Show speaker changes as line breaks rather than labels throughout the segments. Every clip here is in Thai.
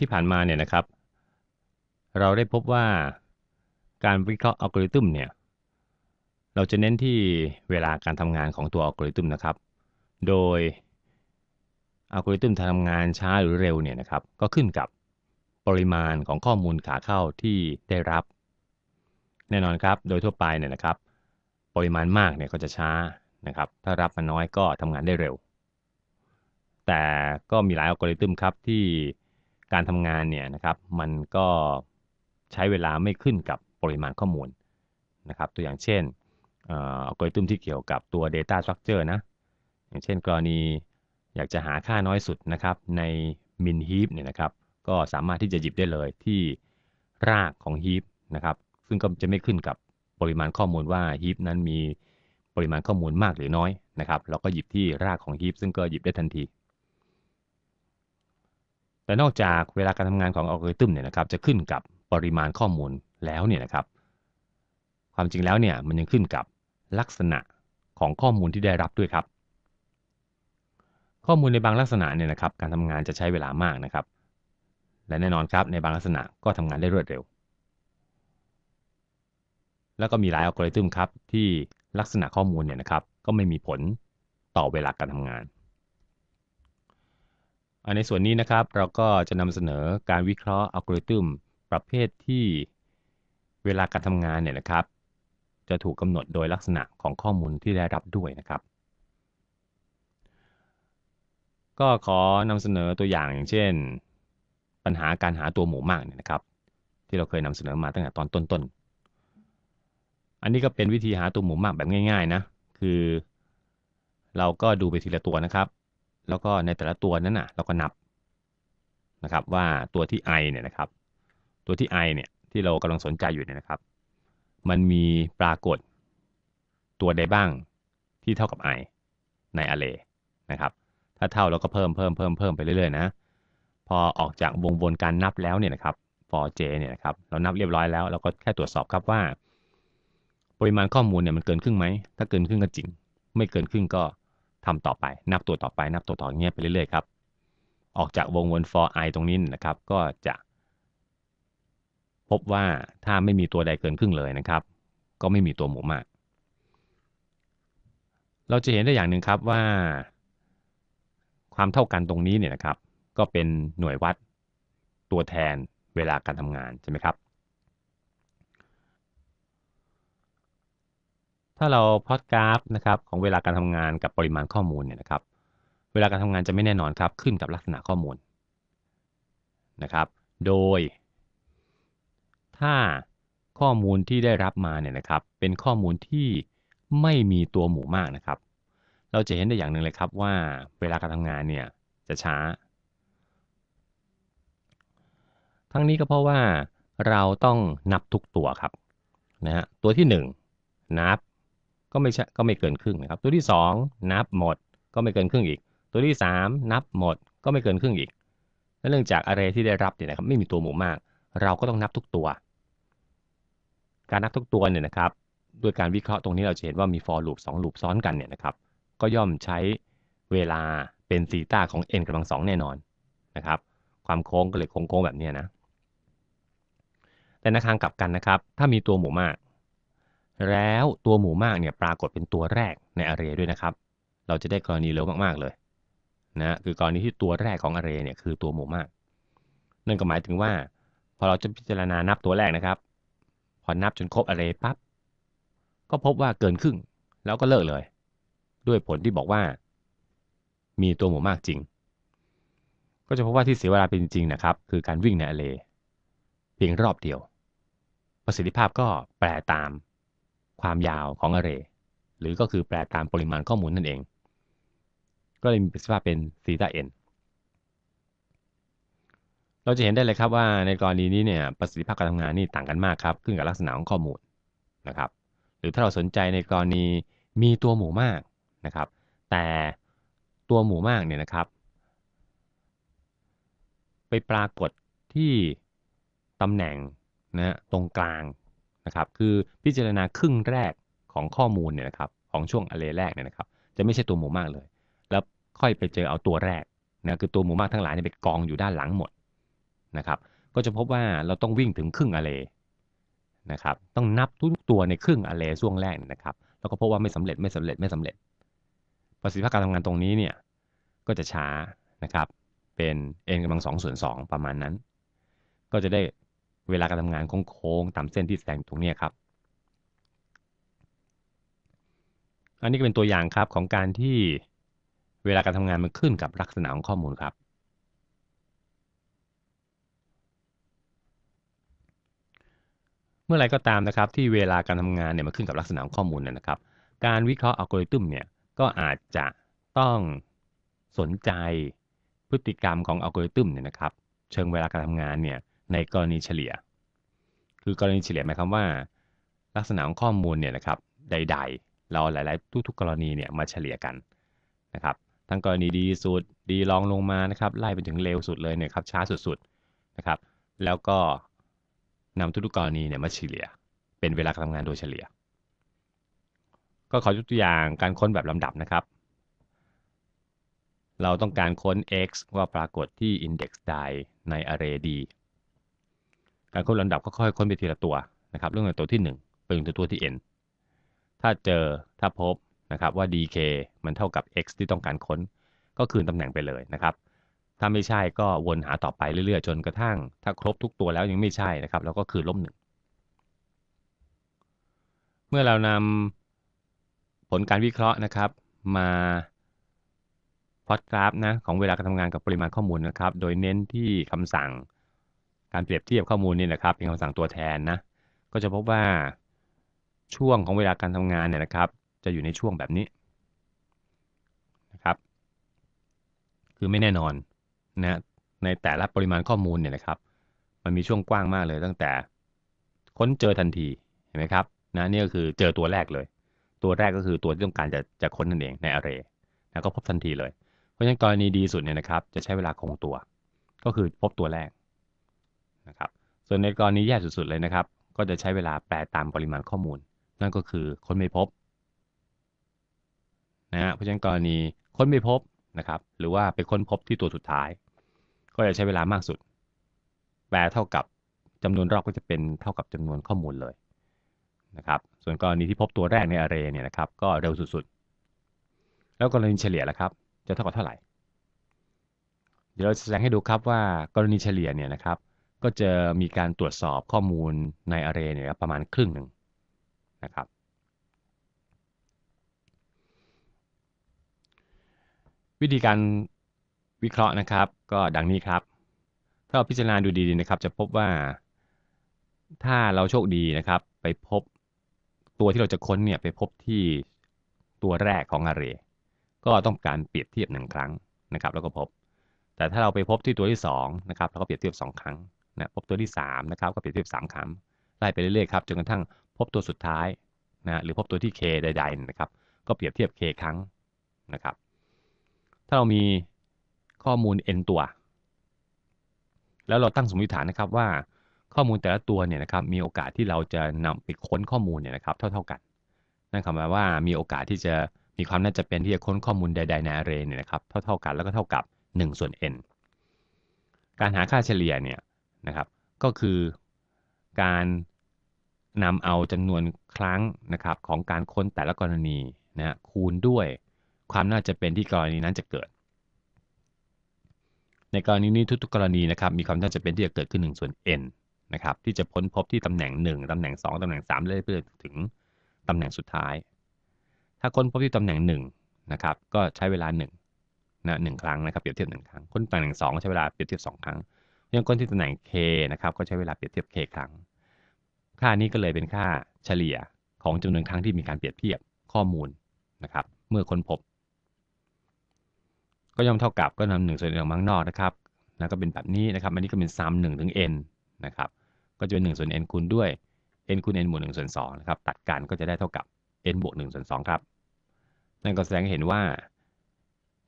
ที่ผ่านมาเนี่ยนะครับ เราได้พบว่าการวิเคราะห์อัลกอริทึมเนี่ยเราจะเน้นที่เวลาการทำงานของตัวอัลกอริทึมนะครับโดยอัลกอริทึมทำงานช้าหรือเร็วเนี่ยนะครับก็ขึ้นกับปริมาณของข้อมูลขาเข้าที่ได้รับแน่นอนครับโดยทั่วไปเนี่ยนะครับ ปริมาณมากเนี่ยก็จะช้านะครับ ถ้ารับมาน้อยก็ทำงานได้เร็ว แต่ก็มีหลายอัลกอริทึมครับที่การทำงานเนี่ยนะครับมันก็ใช้เวลาไม่ขึ้นกับปริมาณข้อมูลนะครับ ตัวอย่างเช่นอัลกอริทึมที่เกี่ยวกับตัว Data Structure นะอย่างเช่น กรณีอยากจะหาค่าน้อยสุดนะครับใน min heap เนี่ยนะครับก็สามารถที่จะหยิบได้เลยที่รากของ heap นะครับซึ่งก็จะไม่ขึ้นกับปริมาณข้อมูลว่า heap นั้นมีปริมาณข้อมูลมากหรือน้อยนะครับเราก็หยิบที่รากของ heap ซึ่งก็หยิบได้ทันทีแต่นอกจากเวลาการทำงานของอัลกอริทึมเนี่ยนะครับจะขึ้นกับปริมาณข้อมูลแล้วเนี่ยนะครับ ความจริงแล้วเนี่ยมันยังขึ้นกับลักษณะของข้อมูลที่ได้รับด้วยครับ ข้อมูลในบางลักษณะเนี่ยนะครับ การทำงานจะใช้เวลามากนะครับ และแน่นอนครับในบางลักษณะก็ทำงานได้รวดเร็ว แล้วก็มีหลายอัลกอริทึมครับที่ลักษณะข้อมูลเนี่ยนะครับ ก็ไม่มีผลต่อเวลาการทำงานในส่วนนี้นะครับเราก็จะนำเสนอการวิเคราะห์อัลกอริทึมประเภทที่เวลาการทำงานเนี่ยนะครับจะถูกกำหนดโดยลักษณะของข้อมูลที่ได้รับด้วยนะครับ ก็ขอนำเสนอตัวอย่างอย่างเช่นปัญหาการหาตัวหมู่มากเนี่ยนะครับ ที่เราเคยนำเสนอมาตั้งแต่ตอนต้นๆ อันนี้ก็เป็นวิธีหาตัวหมู่มากแบบง่าย ๆนะคือเราก็ดูไปทีละตัวนะครับแล้วก็ในแต่ละตัวนั้นน่ะเราก็นับนะครับว่าตัวที่ i เนี่ยนะครับ ตัวที่ i เนี่ยที่เรากำลังสนใจอยู่เนี่ยนะครับมันมีปรากฏ ตัวใดบ้างที่เท่ากับ i ในอะ r รนะครับถ้าเท่าเราก็เพิ่มเพิ่มเพิ่มเพิ่มไปเรื่อยๆนะ พอออกจากวงวนการนับแล้วเนี่ยนะครับ for j เนี่ยนะครับเรานับเรียบร้อยแล้วเราก็แค่ตรวจสอบครับว่า ปริมาณข้อมูลเนี่ยมันเกินครึ่งไหมถ้าเกินครึ่งก็จริง ไม่เกินครึ่งก็ทำต่อไปนับตัวต่อไป นับตัวต่อเงี้ยไปเรื่อยๆครับ ออกจากวงวน for i ตรงนี้นะครับ ก็จะพบว่าถ้าไม่มีตัวใดเกินครึ่งเลยนะครับ ก็ไม่มีตัวหมูมาก เราจะเห็นได้อย่างหนึ่งครับว่าความเท่ากันตรงนี้เนี่ยนะครับ ก็เป็นหน่วยวัดตัวแทนเวลาการทำงานใช่ไหมครับถ้าเราพอดกราฟนะครับของเวลาการทำงานกับปริมาณข้อมูลเนี่ยนะครับ เวลาการทำงานจะไม่แน่นอนครับขึ้นกับลักษณะข้อมูลนะครับ โดย ถ้าข้อมูลที่ได้รับมาเนี่ยนะครับเป็นข้อมูลที่ไม่มีตัวหมู่มากนะครับ เราจะเห็นได้อย่างหนึ่งเลยครับว่าเวลาการทำงานเนี่ยจะช้า ทั้งนี้ก็เพราะว่าเราต้องนับทุกตัวครับนะฮะตัวที่ 1 นับก็ไม่ใช่ก็ไม่เกินครึ่งนะครับตัวที่ 2 นับหมดก็ไม่เกินครึ่งอีก ตัวที่ 3 นับหมด ก็ไม่เกินครึ่งอีกและเนื่องจากอะไรที่ได้รับเนี่ยนะครับ ไม่มีตัวหมู่มาก เราก็ต้องนับทุกตัว การนับทุกตัวเนี่ยนะครับด้วยการวิเคราะห์ตรงนี้เราจะเห็นว่ามี for loop 2 loop ซ้อนกันเนี่ยนะครับ ก็ย่อมใช้เวลาเป็นซีตาของ n กำลังสองแน่นอนนะครับ ความโค้งก็เลยโค้งๆแบบนี้นะแต่ในทางกลับกันนะครับ ถ้ามีตัวหมู่มากแล้วตัวหมู่มากเนี่ยปรากฏเป็นตัวแรกในอเรย์ด้วยนะครับ เราจะได้กรณีเร็วมากๆเลยนะคือกรณีที่ตัวแรกของ์เรย์เนี่ยคือตัวหมู่มากนั่นก็หมายถึงว่า พอเราจะพิจารณานับตัวแรกนะครับ พอนับจนครบ์เรย์ปั๊บก็พบว่าเกินครึ่งแล้วก็เลิกเลย ด้วยผลที่บอกว่ามีตัวหมู่มากจริง ก็จะพบว่าที่เสียเวลาเป็นจริงนะครับ คือการวิ่งใน์เรย์เพียงรอบเดียว ประสิทธิภาพก็แปรตามความยาวของอ์เรย์หรือก็คือแปลตามปริมาณข้อมูลนั่นเอง ก็เลยมีสภาพเป็นซีตาเอ็นเราจะเห็นได้เลยครับว่าในกรณีนี้เนี่ยประสิทธิภาพการทำงานนี่ต่างกันมากครับ ขึ้นกับลักษณะของข้อมูลนะครับ หรือถ้าเราสนใจในกรณีมีตัวหมู่มากนะครับ แต่ตัวหมู่มากเนี่ยนะครับ ไปปรากฏที่ตำแหน่งนะตรงกลางนะครับคือพิจารณาครึ่งแรกของข้อมูลเนี่ยนะครับของช่วงอเลแรกเนี่ยนะครับ จะไม่ใช่ตัวหมู่มากเลย แล้วค่อยไปเจอเอาตัวแรกนะคือตัวหมู่มากทั้งหลายเนี่ยไปกองอยู่ด้านหลังหมดนะครับ ก็จะพบว่าเราต้องวิ่งถึงครึ่งอเลนะครับ ต้องนับทุกตัวในครึ่งอเลช่วงแรกนะครับแล้วก็พบว่าไม่สำเร็จไม่สำเร็จไม่สำเร็จ ประสิทธิภาพการทำงานตรงนี้เนี่ยก็จะช้านะครับ เป็น n กำลังสองส่วนสองประมาณนั้น ก็จะได้เวลาการทำงานโค้งๆตามเส้นที่แสดงตรงนี้ครับ อันนี้ก็เป็นตัวอย่างครับของการที่เวลาการทำงานมันขึ้นกับลักษณะของข้อมูลครับ เมื่อไรก็ตามนะครับที่เวลาการทำงานเนี่ยมันขึ้นกับลักษณะของข้อมูลนะครับ การวิเคราะห์อัลกอริทึมเนี่ยก็อาจจะต้องสนใจพฤติกรรมของอัลกอริทึมเนี่ยนะครับเชิงเวลาการทำงานเนี่ยในกรณีเฉลี่ย คือกรณีเฉลี่ยหมายความว่า ลักษณะของข้อมูลเนี่ยนะครับใดๆเราหลายๆทุกๆ กรณีเนี่ยมาเฉลี่ยกันนะครับทั้งกรณีดีสุดดีรองลงมานะครับไล่ไปถึงเร็วสุดเลยเนี่ยครับช้าสุดๆนะครับ แล้วก็นำทุกๆกรณีเนี่ยมาเฉลี่ยเป็นเวลาการทำงานโดยเฉลี่ย ก็ขอยกตัวอย่างการค้นแบบลำดับนะครับ เราต้องการค้น x ว่าปรากฏที่ index ใดใน array d การค้นลำดับก็ค่อยค้นไปทีละตัวนะครับเรื่องตัวที่1ไปจนถึงตัวที่ n ถ้าเจอถ้าพบนะครับว่า dk มันเท่ากับ x ที่ต้องการค้นก็คืนตำแหน่งไปเลยนะครับ ถ้าไม่ใช่ก็วนหาต่อไปเรื่อยๆ จนกระทั่ง ถ้าครบทุกตัวแล้วยังไม่ใช่นะครับเราก็คืนลบหนึ่งเมื่อเรานำผลการวิเคราะห์นะครับมาพอดกราฟนะของเวลาการทำงานกับปริมาณข้อมูลนะครับ โดยเน้นที่คำสั่งการเปรียบเทียบข้อมูลนี่นะครับเป็นคำสั่งตัวแทนนะก็จะพบว่าช่วงของเวลาการทำงานเนี่ยนะครับ จะอยู่ในช่วงแบบนี้นะครับ คือไม่แน่นอนนะในแต่ละปริมาณข้อมูลเนี่ยนะครับ มันมีช่วงกว้างมากเลย ตั้งแต่ค้นเจอทันทีเห็นไหมครับนะนี่ก็คือเจอตัวแรกเลย ตัวแรกก็คือตัวที่ต้องการจะจะค้นนั่นเองในอาร์เรย์นะก็พบทันทีเลยเพราะฉะนั้นกรณีดีสุดเนี่ยนะครับ จะใช้เวลาคงตัว ก็คือพบตัวแรกนะครับ ส่วนในกรณีแย่สุด ๆ เลยนะครับ ก็จะใช้เวลาแปลตามปริมาณข้อมูล นั่นก็คือค้นไม่พบนะฮะเพราะฉะนั้นกรณีค้นไม่พบนะครับ หรือว่าไปค้นพบที่ตัวสุดท้าย ก็จะใช้เวลามากสุด แปลเท่ากับจำนวนรอบก็จะเป็นเท่ากับจำนวนข้อมูลเลยนะครับ ส่วนกรณีที่พบตัวแรกในอาร์เรเนี่ยนะครับ ก็เร็วสุดๆ แล้วกรณีเฉลี่ยล่ะครับ จะเท่ากับเท่าไหร่ เดี๋ยวเราแสดงให้ดูครับว่ากรณีเฉลี่ยเนี่ยนะครับก็จะมีการตรวจสอบข้อมูลใน์เรย์เนี่ยประมาณครึ่งหนึ่งนะครับ วิธีการวิเคราะห์นะครับก็ดังนี้ครับ ถ้าเราพิจารณาดูดีๆนะครับ จะพบว่าถ้าเราโชคดีนะครับ ไปพบตัวที่เราจะค้นเนี่ยไปพบที่ตัวแรกของ์เรย์ก็ต้องการเปรียบเทียบหนึ่งครั้งนะครับแล้วก็พบ แต่ถ้าเราไปพบที่ตัวที่ 2 นะครับ เราก็เปรียบเทียบ2ครั้งนะพบตัวที่ 3 นะครับก็เปรียบเทียบ3ครั้งไล่ไปเรื่อยๆครับจนกระทั่งพบตัวสุดท้ายนะหรือพบตัวที่ k ใดๆนะครับก็เปรียบเทียบ k ครั้งนะครับถ้าเรามีข้อมูล n ตัว แล้วเราตั้งสมมติฐานนะครับว่า ข้อมูลแต่ละตัวเนี่ยนะครับมีโอกาสที่เราจะนำไปค้นข้อมูลเนี่ยนะครับเท่าๆกัน นั่นหมายว่ามีโอกาสที่จะมีความน่าจะเป็นที่จะค้นข้อมูลใด ๆ ในอารเรเนี่ยนะครับเท่าๆกัน แล้วก็เท่ากับ 1 ส่วน n การหาค่าเฉลี่ยเนี่ยนะครับก็คือการนำเอาจำนวนครั้งนะครับของการค้นแต่ละกรณีนะคูณด้วยความน่าจะเป็นที่กรณีนั้นจะเกิด ในกรณีนี้ทุกๆกรณีนะครับมีความน่าจะเป็นที่จะเกิดขึ้น1ส่วน n นะครับที่จะพ้นพบที่ตำแหน่ง 1ตำแหน่ง 2ตำแหน่ง 3เรื่อยๆถึงตำแหน่งสุดท้าย ถ้าค้นพบที่ตำแหน่ง1นะครับก็ใช้เวลา1นะหครั้งนะครับเปรียบเทียบ1ครั้งค้นตำแหน่ง2ใช้เวลาเปรียบเทียบ2ครั้งเริ่มต้นที่ตำแหน่ง k นะครับก็ใช้เวลาเปรียบเทียบ k ครั้ง ค่านี้ก็เลยเป็นค่าเฉลี่ยของจำนวนครั้งที่มีการเปรียบเทียบข้อมูลนะครับเมื่อค้นพบ ก็ย่อมเท่ากับก็นำหนึ่งส่วนหนึ่งมังนอกนะครับแล้วก็เป็นแบบนี้นะครับอันนี้ก็เป็นซ้ำหนึ่งถึง n นะครับก็จะเป็น1ส่วน n คูณด้วย n คูณ n บวกหนึ่งส่วนสองนะครับตัดกันก็จะได้เท่ากับ n บวกหนึ่งส่วนสองครับนั่นก็แสดงให้เห็นว่า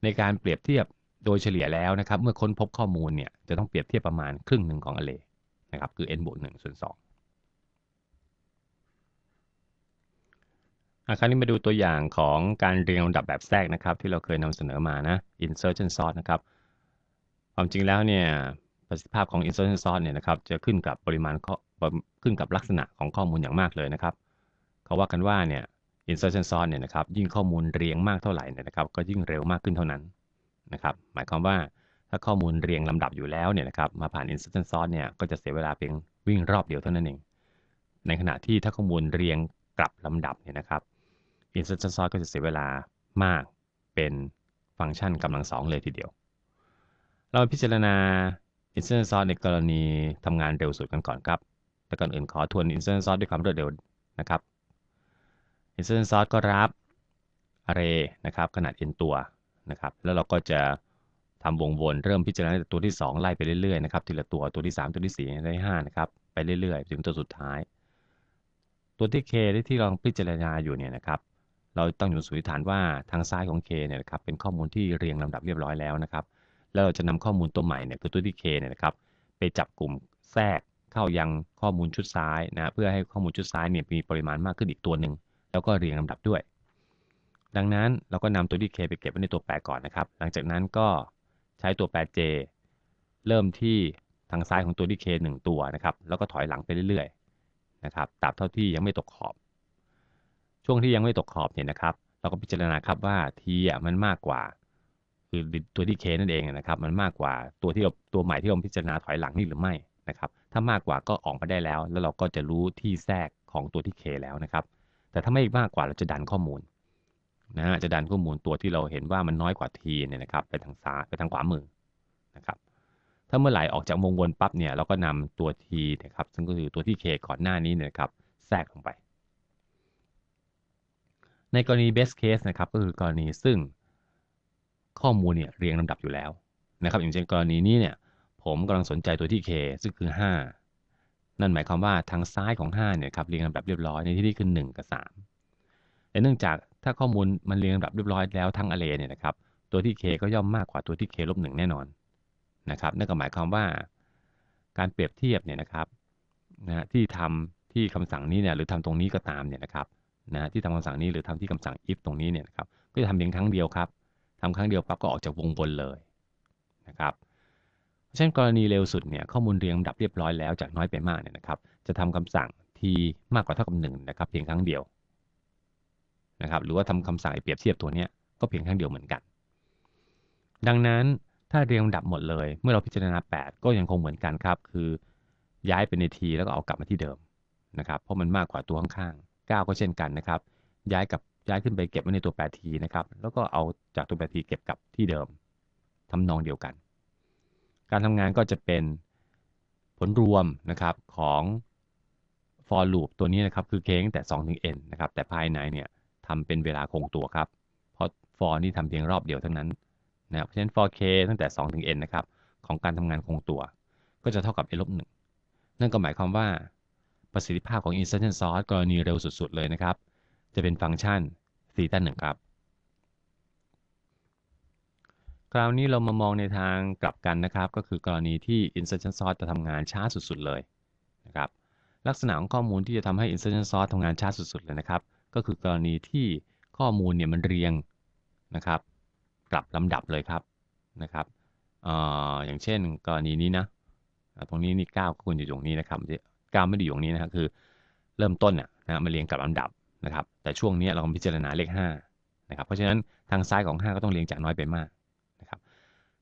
ในการเปรียบเทียบโดยเฉลี่ยแล้วนะครับเมื่อค้นพบข้อมูลเนี่ยจะต้องเปรียบเทียบประมาณครึ่งหนึ่งของอะเลนะครับคือ n บวกงส่วน2คราวนี้มาดูตัวอย่างของการเรียงลำดับแบบแทรกนะครับที่เราเคยนำเสนอมานะ insertion sort นะครับความจริงแล้วเนี่ยประสิทธิภาพของ insertion sort เนี่ยนะครับจะขึ้นกับปริมาณขึ้นกับลักษณะของข้อมูลอย่างมากเลยนะครับเขาว่ากันว่าเนี่ย insertion sort เนี่ยนะครับยิ่งข้อมูลเรียงมากเท่าไหร่เนี่ยนะครับก็ยิ่งเร็วมากขึ้นเท่านั้นะครับหมายความว่าถ้าข้อมูลเรียงลำดับอยู่แล้วเนี่ยนะครับมาผ่าน insertion sort เนี่ยก็จะเสียเวลาเพียงวิ่งรอบเดียวเท่านั้นเอง ในขณะที่ถ้าข้อมูลเรียงกลับลำดับเนี่ยนะครับ insertion sort ก็จะเสียเวลามากเป็นฟังก์ชันกำลังสองเลยทีเดียว เราพิจารณา insertion sort ในกรณีทำงานเร็วสุดกันก่อนครับ แต่ก่อนอื่นขอทวน insertion sort ด้วยความรวดเร็วนะครับ insertion sort ก็รับ array นะครับขนาด n ตัวนะครับแล้วเราก็จะทำวงวนเริ่มพิจารณาตัวที่ 2 ไล่ไปเรื่อยๆนะครับทีละตัวตัวที่ 3 ตัวที่4ตัวที่5นะครับไปเรื่อยๆถึงตัวสุดท้าย ตัวที่ K ที่เราพิจารณาอยู่เนี่ยนะครับเราต้องอยู่สุริฐานว่าทางซ้ายของ K เนี่ยนะครับเป็นข้อมูลที่เรียงลำดับเรียบร้อยแล้วนะครับแล้วเราจะนำข้อมูลตัวใหม่เนี่ยคือตัวที่ K เนี่ยนะครับไปจับกลุ่มแทรกเข้ายังข้อมูลชุดซ้ายนะเพื่อให้ข้อมูลชุดซ้ายเนี่ยมีปริมาณมากขึ้นอีกตัวหนึ่งแล้วก็เรียงลำดับด้วยดังนั้นเราก็นำตัวที่ k ไปเก็บไว้ในตัวแปรก่อนนะครับ หลังจากนั้นก็ใช้ตัวแปร j เริ่มที่ทางซ้ายของตัวที่ k 1ตัวนะครับ แล้วก็ถอยหลังไปเรื่อยๆ นะครับ ตราบเท่าที่ยังไม่ตกขอบ ช่วงที่ยังไม่ตกขอบเนี่ยนะครับ เราก็พิจารณาครับว่า t อ่ะมันมากกว่าคือตัวที่ k นั่นเองนะครับ มันมากกว่าตัวที่ตัวใหม่ที่เราพิจารณาถอยหลังนี่หรือไม่นะครับ ถ้ามากกว่าก็ออกมาได้แล้ว แล้วเราก็จะรู้ที่แทรกของตัวที่ k แล้วนะครับ แต่ถ้าไม่มากกว่าเราจะดันข้อมูลนะฮะจะดันข้อมูลตัวที่เราเห็นว่ามันน้อยกว่าทีเนี่ยนะครับไปทางซ้ายไปทางขวามือนะครับ ถ้าเมื่อไหร่ออกจากวงวนปั๊บเนี่ยเราก็นำตัวทีนะครับซึ่งก็คือตัวที่เคก่อนหน้านี้เนี่ยครับแทรกลงไป ในกรณี best case นะครับก็คือกรณีซึ่งข้อมูลเนี่ยเรียงลำดับอยู่แล้วนะครับอย่างเช่นกรณีนี้เนี่ยผมกำลังสนใจตัวที่ k ซึ่งคือ 5 นั่นหมายความว่าทางซ้ายของ 5เนี่ยครับเรียงลำดับเรียบร้อยในที่นี้คือ1กับ3แต่เนื่องจากถ้าข้อมูลมันเรียงลำดับเรียบร้อยแล้วทั้ง array เนี่ยนะครับ ตัวที่ k ก็ย่อมมากกว่าตัวที่ k ลบหนึ่งแน่นอนนะครับ นั่นก็หมายความว่า การเปรียบเทียบเนี่ยนะครับนะที่ทำที่คำสั่งนี้เนี่ยหรือทำตรงนี้ก็ตามเนี่ยนะครับ นะที่ทำคำสั่งนี้หรือทำที่คำสั่ง if ตรงนี้เนี่ยนะครับ ก็จะทำเพียงครั้งเดียวครับทำครั้งเดียวปั๊บก็ออกจากวงบนเลยนะครับเพราะฉะนั้นกรณีเร็วสุดเนี่ยข้อมูลเรียงลำดับเรียบร้อยแล้วจากน้อยไปมากเนี่ยนะครับ จะทำคำสั่ง t มากกว่าเท่ากับงนะครับเพียงครั้งเดียวนะครับหรือว่าทำคำสั่งเปรียบเทียบตัวนี้ก็เพียงครั้งเดียวเหมือนกัน ดังนั้นถ้าเรียงลำดับหมดเลย เมื่อเราพิจารณา 8 ก็ยังคงเหมือนกันครับคือย้ายไปในทีแล้วก็เอากลับมาที่เดิมนะครับเพราะมันมากกว่าตัวข้างๆ9ก็เช่นกันนะครับย้ายกับย้ายขึ้นไปเก็บไว้ในตัว8ทีนะครับแล้วก็เอาจากตัว8ทีเก็บกลับที่เดิม ทำนองเดียวกัน การทำงานก็จะเป็นผลรวมนะครับของ for loop ตัวนี้นะครับคือเคงแต่2ถึง n นะครับแต่ภายในเนี่ยทำเป็นเวลาคงตัวครับ เพราะ for นี่ทำเพียงรอบเดียวทั้งนั้นนะครับเพราะฉะนั้น 4k ตั้งแต่ 2 ถึง n นะครับ ของการทำงานคงตัว ก็จะเท่ากับ n ลบหนั่นก็หมายความว่าประสิทธิภาพของ insertion s o r e กรณีเร็วสุด ๆ เลยนะครับ จะเป็นฟังก์ชันซีตันหนึ่งครับ คราวนี้เรามามองในทางกลับกันนะครับ ก็คือกรณีที่ insertion s o r e จะทำงานช้าสุดๆเลยนะครับลักษณะของข้อมูลที่จะทำให้ insertion s o r e ทำงานช้าสุดๆเลยนะครับก็คือกรณีที่ข้อมูลเนี่ยมันเรียงนะครับกลับลำดับเลยครับนะครับออย่างเช่นกรณีนี้นะตรงนี้นี่9คูณอยู่ตรงนี้นะครับเก้าไม่ได้อยู่ตรงนี้นะครับคือเริ่มต้นน่ะนะมันเรียงกลับลำดับนะครับ แต่ช่วงนี้เราพิจารณาเลข5นะครับเพราะฉะนั้นทางซ้ายของ 5 ก็ต้องเรียงจากน้อยไปมากนะครับ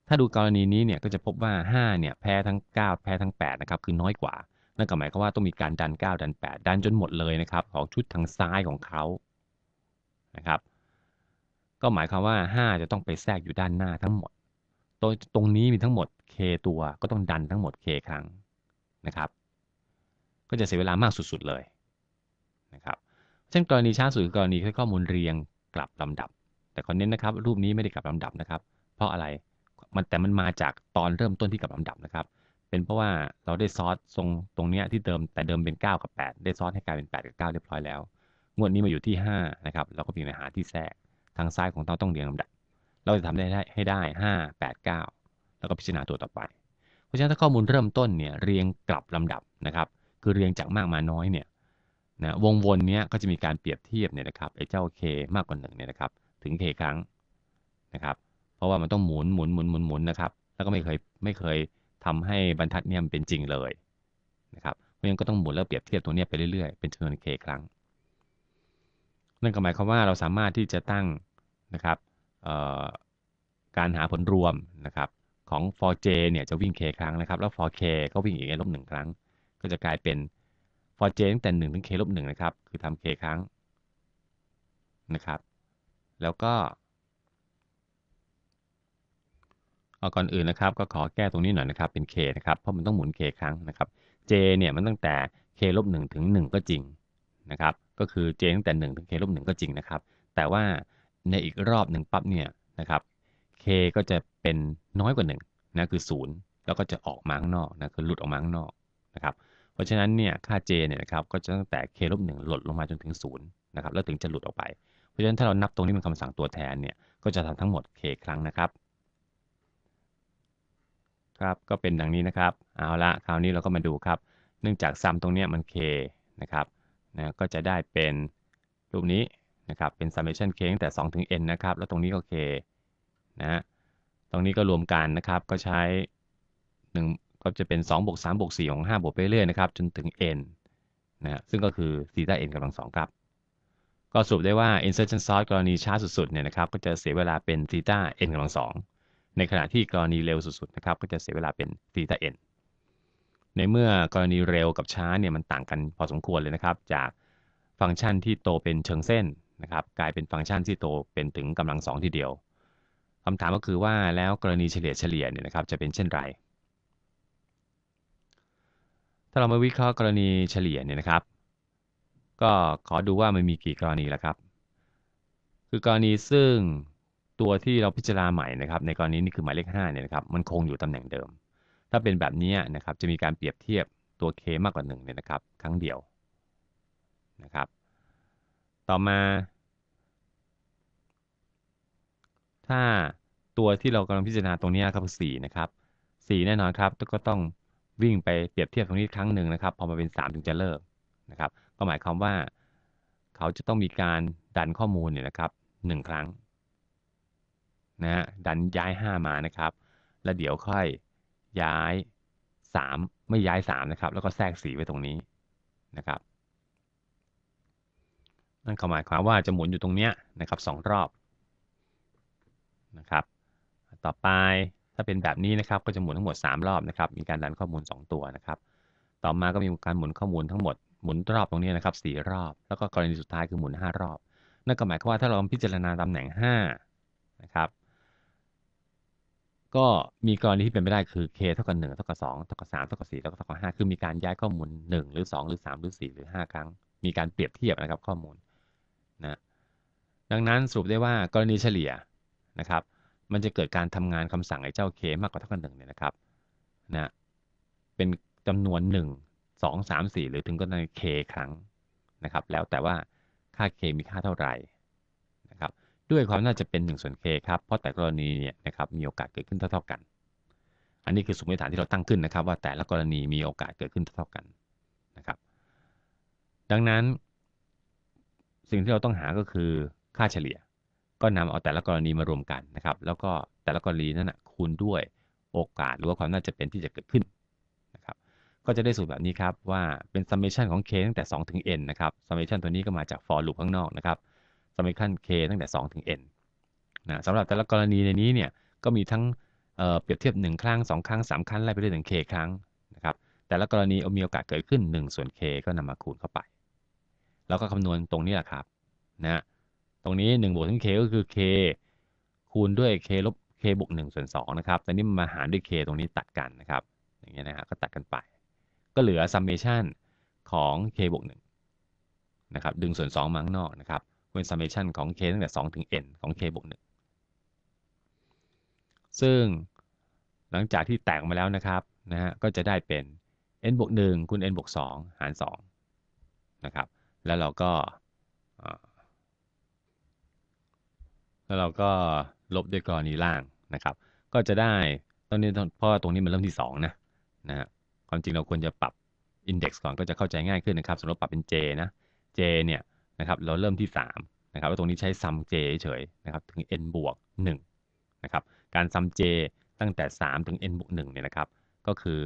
ถ้าดูกรณีนี้เนี่ยก็จะพบว่า 5 เนี่ยแพ้ทั้ง 9 แพ้ทั้ง8นะครับคือน้อยกว่านั่นก็หมายความว่าต้องมีการดัน9ดัน8ดันจนหมดเลยนะครับของชุดทางซ้ายของเขานะครับก็หมายความว่า 5 จะต้องไปแทรกอยู่ด้านหน้าทั้งหมด ตรงตรงนี้มีทั้งหมด k ตัวก็ต้องดันทั้งหมด k ครั้งนะครับก็จะเสียเวลามากสุดๆเลยนะครับเช่นกรณีช้าสุดกรณีที่ข้อมูลเรียงกลับลำดับ แต่ขอเน้นนะครับรูปนี้ไม่ได้กลับลำดับนะครับ เพราะอะไรมันแต่มันมาจากตอนเริ่มต้นที่กลับลำดับนะครับเป็นเพราะว่าเราได้ซอสตรงตรงเนี้ยที่เดิมแต่เดิมเป็น 9 กับ 8 ได้ซอสให้กลายเป็น8กับ9เรียบร้อยแล้ว งวดนี้มาอยู่ที่5นะครับเราก็เพียงแต่หาที่แทรกทางซ้ายของเราต้องเรียงลำดับ เราจะทำได้ให้ได้5 8 9 แล้วก็พิจารณาตัวต่อไป เพราะฉะนั้นถ้าข้อมูลเริ่มต้นเนี่ยเรียงกลับลำดับนะครับ คือเรียงจากมากมาน้อยเนี่ยนะวงวนเนี้ยก็จะมีการเปรียบเทียบเนี่ยนะครับไอ้เจ้า k มากกว่า1เนี่ยนะครับถึง k ครั้งนะครับเพราะว่ามันต้องหมุนหมุนหมุนหมุนหมุนนะครับแล้วก็ไม่เคยไม่เคยทำให้บรรทัดเนี่ยมันเป็นจริงเลยนะครับเพราะงั้นก็ต้องหมุนแล้วเปรียบเทียบตัวเนี้ยไปเรื่อยๆ เป็นจำนวน k ครั้ง นั่นก็หมายความว่าเราสามารถที่จะตั้งนะครับการหาผลรวมนะครับของ for j เนี่ยจะวิ่ง k ครั้งนะครับ แล้ว for k ก็วิ่งอีกลบหนึ่งครั้ง ก็จะกลายเป็น for j ตั้งแต่1ถึง k ลบหนึ่งนะครับ คือทำ k ครั้งนะครับ แล้วก็เอาก่อนอื่นนะครับก็ขอแก้ตรงนี้หน่อยนะครับ เป็น k นะครับเพราะมันต้องหมุน k ครั้งนะครับ j เนี่ยมันตั้งแต่ k ลบ1ถึง1 ก็จริงนะครับก็คือ j ตั้งแต่1ถึง k ลบ1ก็จริงนะครับแต่ว่าในอีกรอบหนึ่งปั๊บเนี่ยนะครับ k ก็จะเป็นน้อยกว่า1นะคือ0 แล้วก็จะออกมาข้างนอกนะคือหลุดออกมาข้างนอกนะครับเพราะฉะนั้นเนี่ยค่า j เนี่ยนะครับก็จะตั้งแต่ k ลบ1หลดลงมาจนถึง0นะครับแล้วถึงจะหลุดออกไปเพราะฉะนั้นถ้าเรานับตรงนี้เป็นคำสั่งตัวแทนเนี่ยก็จะทำทั้งหมด k ครั้งนะครับครับก็เป็นดังนี้นะครับ เอาละคราวนี้เราก็มาดูครับเนื่องจากซัมตรงนี้มัน k นะครับนะก็จะได้เป็นรูปนี้นะครับ เป็น summation k ตั้งแต่ 2 ถึง n นะครับ แล้วตรงนี้ก็ k นะตรงนี้ก็รวมกันนะครับ ก็ใช้1ก็จะเป็น 2 บวก 3 บวก4ของ5บวกไปเรื่อยนะครับ จนถึง n นะซึ่งก็คือ theta n กำลังสองครับ ก็สรุปได้ว่า insertion sort กรณีช้าสุดๆ เนี่ยนะครับก็จะเสียเวลาเป็น theta n กำลังสองในขณะที่กรณีเร็วสุดๆนะครับก็จะเสียเวลาเป็นตีตาเอ็นในเมื่อกรณีเร็วกับช้าเนี่ยมันต่างกันพอสมควรเลยนะครับ จากฟังก์ชันที่โตเป็นเชิงเส้นนะครับ กลายเป็นฟังก์ชันที่โตเป็นถึงกำลังสองทีเดียว คำถามก็คือว่าแล้วกรณีเฉลี่ยเฉลี่ยเนี่ยนะครับจะเป็นเช่นไรถ้าเรามาวิเคราะห์กรณีเฉลี่ยเนี่ยนะครับ ก็ขอดูว่ามันมีกี่กรณีแล้วครับ คือกรณีซึ่งตัวที่เราพิจารณาใหม่นะครับ ในกรณีนี้คือหมายเลข5เนี่ยนะครับมันคงอยู่ตำแหน่งเดิม ถ้าเป็นแบบนี้นะครับจะมีการเปรียบเทียบตัว k มากกว่า1เนี่ยนะครับครั้งเดียวนะครับต่อมา ถ้าตัวที่เรากำลังพิจารณาตรงนี้ครับสี่4นะครับ4แน่นอนครับก็ต้องวิ่งไปเปรียบเทียบตรงนี้ครั้งหนึ่งนะครับพอมาเป็น 3 ถึงจะเลิกนะครับก็หมายความว่า เขาจะต้องมีการดันข้อมูลเนี่ยนะครับ1ครั้งนะฮะดันย้าย 5 มานะครับ แล้วเดี๋ยวค่อยย้าย 3 ไม่ย้าย3นะครับ แล้วก็แทรกสีไว้ตรงนี้นะครับ นั่นหมายความว่าจะหมุนอยู่ตรงเนี้ยนะครับ2รอบนะครับ ต่อไปถ้าเป็นแบบนี้นะครับก็จะหมุนทั้งหมด 3 รอบนะครับ มีการดันข้อมูล2ตัวนะครับ ต่อมาก็มีการหมุนข้อมูลทั้งหมดหมุนรอบตรงนี้นะครับ4รอบ แล้วก็กรณีสุดท้ายคือหมุน5 รอบ นั่นก็หมายความว่าถ้าเราพิจารณาตำแหน่ง5นะครับก็มีกรณีที่เป็นไปได้คือ k เท่ากับ 1 เท่ากับ2เท่ากับ3เท่ากับ4เท่ากับเท่ากับ5คือมีการย้ายข้อมูล 1 หรือ 2 หรือ 3 หรือ 4 หรือ 5 ครั้ง มีการเปรียบเทียบนะครับข้อมูลนะ ดังนั้นสรุปได้ว่ากรณีเฉลี่ยนะครับ มันจะเกิดการทำงานคำสั่งไอ้เจ้า k มากกว่าเท่ากับ1เนี่ยนะครับนะ เป็นจำนวน 1 2 3 4 หรือถึงก็ใน k ครั้งนะครับ แล้วแต่ว่าค่า k มีค่าเท่าไหร่ด้วยความน่าจะเป็น1ส่วน k ครับ เพราะแต่กรณีเนี่ยนะครับมีโอกาสเกิดขึ้นเท่าๆกัน อันนี้คือสมมติฐานที่เราตั้งขึ้นนะครับว่าแต่ละกรณีมีโอกาสเกิดขึ้นเท่าๆกันนะครับ ดังนั้น สิ่งที่เราต้องหาก็คือค่าเฉลี่ยก็นำเอาแต่ละกรณีมารวมกันนะครับแล้วก็แต่ละกรณีนั้นนะคูณด้วยโอกาสหรือว่าความน่าจะเป็นที่จะเกิดขึ้นนะครับก็จะได้สูตรแบบนี้ครับว่าเป็น summation ของ k ตั้งแต่ 2 ถึง n นะครับ summation ตัวนี้ก็มาจาก for loop ข้างนอกนะครับสมชัน k ตั้งแต่ 2 ถึง n นะสำหรับแต่ละกรณีในนี้ เนี่ย ก็มีทั้งเเปรียบเทียบ 1 ครั้ง 2 ครั้ง 3 ครั้งไล่ไปเรื่อยถึง k ครั้ง นะครับ แต่ละกรณีมีโอกาสเกิดขึ้น 1 ส่วน k ก็นำมาคูณเข้าไป แล้วก็คำนวณตรงนี้แหละครับ นะ ตรงนี้ 1บวกถึง k ก็คือ k คูณด้วย k ลบ k บวก1 ส่วน2นะครับแต่นี้มาหารด้วย k ตรงนี้ตัดกันนะครับ อย่างเงี้ยนะฮะก็ตัดกันไป ก็เหลือ summation ของ k บวก1นะครับ ดึงส่วน2มาข้างนอกนะครับป็น summation ของ k ตั้งแต่ 2 ถึง n ของ k บวก1 ซึ่งหลังจากที่แตกมาแล้วนะครับนะฮะก็จะได้เป็น n บวก1คูณ n บวก 2 หาร2นะครับแล้วเราก็แล้วเราก็ลบด้วยกรณีล่างนะครับ ก็จะได้ตอนนี้เพราะตรงนี้มันเริ่มที่ 2 นะนะฮะความจริงเราควรจะปรับ Index ก่อน ก็จะเข้าใจง่ายขึ้นนะครับสมมติปรับเป็น j นะ j เนี่ยนะครับเราเริ่มที่3นะครับแล้วตรงนี้ใช้ซัมเจเฉยนะครับถึง n บวก1นะครับการซัมเจตั้งแต่ 3 ถึง n บวก1เนี่ยนะครับ ก็คือ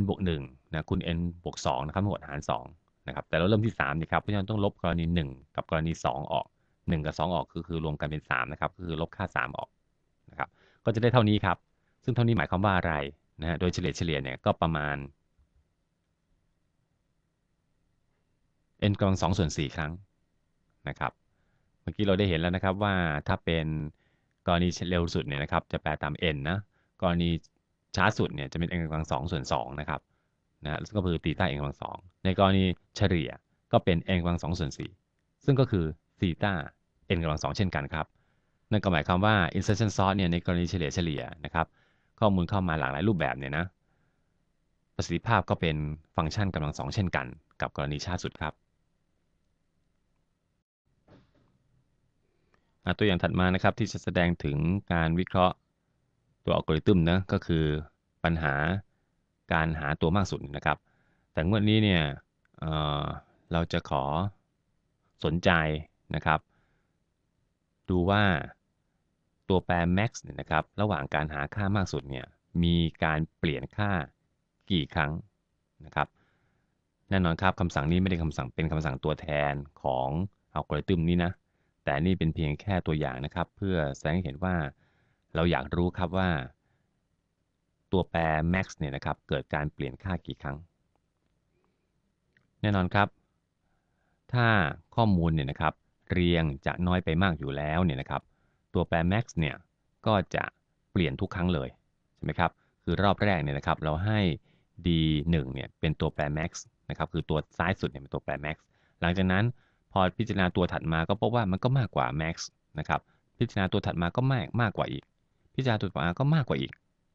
n บวก1นะคูณ n บวก2นะครับหมดหาร2นะครับแต่เราเริ่มที่3นี่ครับเพราะฉะนั้นต้องลบกรณี 1 กับกรณี 2 ออก 1 กับ 2 ออกคือคือรวมกันเป็น3นะครับก็คือลบค่า 3 ออกนะครับก็จะได้เท่านี้ครับ ซึ่งเท่านี้หมายความว่าอะไรนะฮะโดยเฉลี่ยเฉลี่ยเนี่ยก็ประมาณ n กำลังสองส่วนสี่ครั้งนะครับ เมื่อกี้เราได้เห็นแล้วนะครับว่าถ้าเป็นกรณีเร็วสุดเนี่ยนะครับจะแปลตาม n นะ กรณีช้าสุดเนี่ยจะเป็น n กำลังสองส่วนสองนะครับนะก็คือตีต้า n กำลังสองในกรณีเฉลี่ยก็เป็น n กำลังสองส่วนสี่ซึ่งก็คือซีต้า n กำลังสองเช่นกันครับ นั่นก็หมายความว่า insertion sort เนี่ยในกรณีเฉลี่ยเฉลี่ยนะครับข้อมูลเข้ามาหลากหลายรูปแบบเนี่ยนะประสิทธิภาพก็เป็นฟังก์ชันกำลังสองเช่นกัน กับกรณีชาติสุดครับตัวอย่างถัดมานะครับที่จะแสดงถึงการวิเคราะห์ตัวอัลกอริทึมนะก็คือปัญหาการหาตัวมากสุดนะครับแต่งวดนี้เนี่ยเเราจะขอสนใจนะครับ ดูว่าตัวแปร max เนี่ยนะครับระหว่างการหาค่ามากสุดเนี่ยมีการเปลี่ยนค่ากี่ครั้งนะครับแน่นอนครับคำสั่งนี้ไม่ได้คำสั่งเป็นคำสั่งตัวแทนของอัลกอริทึมนี้นะแต่นี่เป็นเพียงแค่ตัวอย่างนะครับ เพื่อแสดงให้เห็นว่าเราอยากรู้ครับว่า ตัวแปร max เนี่ยนะครับเกิดการเปลี่ยนค่ากี่ครั้ง แน่นอนครับ ถ้าข้อมูลเนี่ยนะครับเรียงจะน้อยไปมากอยู่แล้วเนี่ยนะครับตัวแปร max เนี่ยก็จะเปลี่ยนทุกครั้งเลยใช่ไหมครับคือรอบแรกเนี่ยนะครับเราให้ d 1เนี่ยเป็นตัวแปร max นะครับคือตัวซ้ายสุดเนี่ยเป็นตัวแปร max หลังจากนั้นพอพิจารณาตัวถัดมาก็พบว่ามันก็มากกว่า max นะครับ พิจารณาตัวถัดมาก็มากมากกว่าอีก พิจารณาตัวถัดมาก็มากกว่าอีก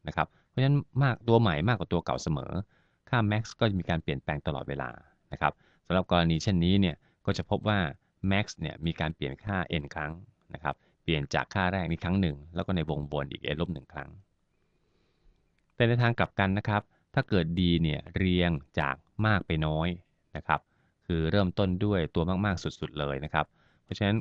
นะครับ เพราะฉะนั้นมากตัวใหม่มากกว่าตัวเก่าเสมอ ค่า max ก็จะมีการเปลี่ยนแปลงตลอดเวลานะครับสำหรับกรณีเช่นนี้เนี่ยก็จะพบว่า max เนี่ยมีการเปลี่ยนค่า n ครั้งนะครับ เปลี่ยนจากค่าแรกนี้ครั้งหนึ่งแล้วก็ในวงวนอีก n ลบหนึ่งครั้ง แต่ในทางกลับกันนะครับ ถ้าเกิด d เนี่ยเรียงจากมากไปน้อยนะครับคือเริ่มต้นด้วยตัวมาก ๆ สุด ๆเลยนะครับ เพราะฉะนั้น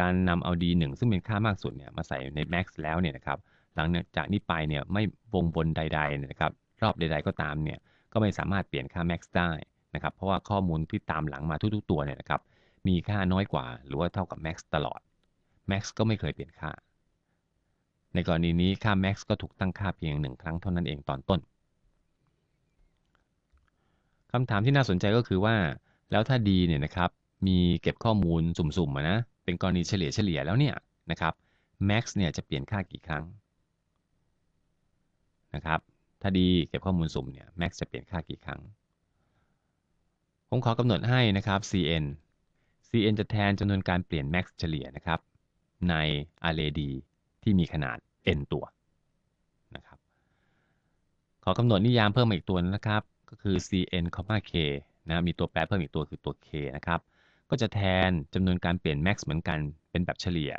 การนำเอา D1 ซึ่งเป็นค่ามากสุดเนี่ยมาใส่ใน max แล้วเนี่ยนะครับหลังจากนี้ไปเนี่ยไม่วงบนใดๆนะครับรอบใดๆก็ตามเนี่ยก็ไม่สามารถเปลี่ยนค่า max ได้นะครับเพราะว่าข้อมูลที่ตามหลังมาทุกๆตัวเนี่ยนะครับมีค่าน้อยกว่า หรือว่าเท่ากับ max ตลอด max ก็ไม่เคยเปลี่ยนค่า ในกรณีนี้ค่า max ก็ถูกตั้งค่าเพียง1ครั้งเท่านั้นเองตอนต้นคำถามที่น่าสนใจก็คือว่าแล้วถ้าดีเนี่ยนะครับมีเก็บข้อมูลสุ่มๆนะเป็นกรณีเฉลี่ยเฉลี่ยแล้วเนี่ยนะครับ max เนี่ยจะเปลี่ยนค่ากี่ครั้งนะครับถ้าดีเก็บข้อมูลสุ่มเนี่ย max จะเปลี่ยนค่ากี่ครั้ง ผมขอกำหนดให้นะครับ cn cn จะแทนจำนวนการเปลี่ยน max เฉลี่ยนะครับใน array d ที่มีขนาด n ตัวนะครับขอกำหนดนิยามเพิ่มอีกตัวนะครับก็คือ cn k นะมีตัวแปรเพิ่มอีกตัวคือตัว k นะครับ ก็จะแทนจำนวนการเปลี่ยน max เหมือนกันเป็นแบบเฉลี่ย